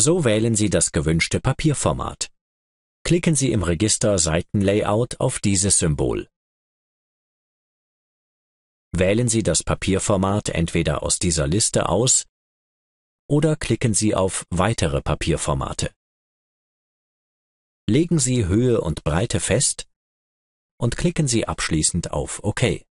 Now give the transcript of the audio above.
So wählen Sie das gewünschte Papierformat. Klicken Sie im Register Seitenlayout auf dieses Symbol. Wählen Sie das Papierformat entweder aus dieser Liste aus oder klicken Sie auf Weitere Papierformate. Legen Sie Höhe und Breite fest und klicken Sie abschließend auf OK.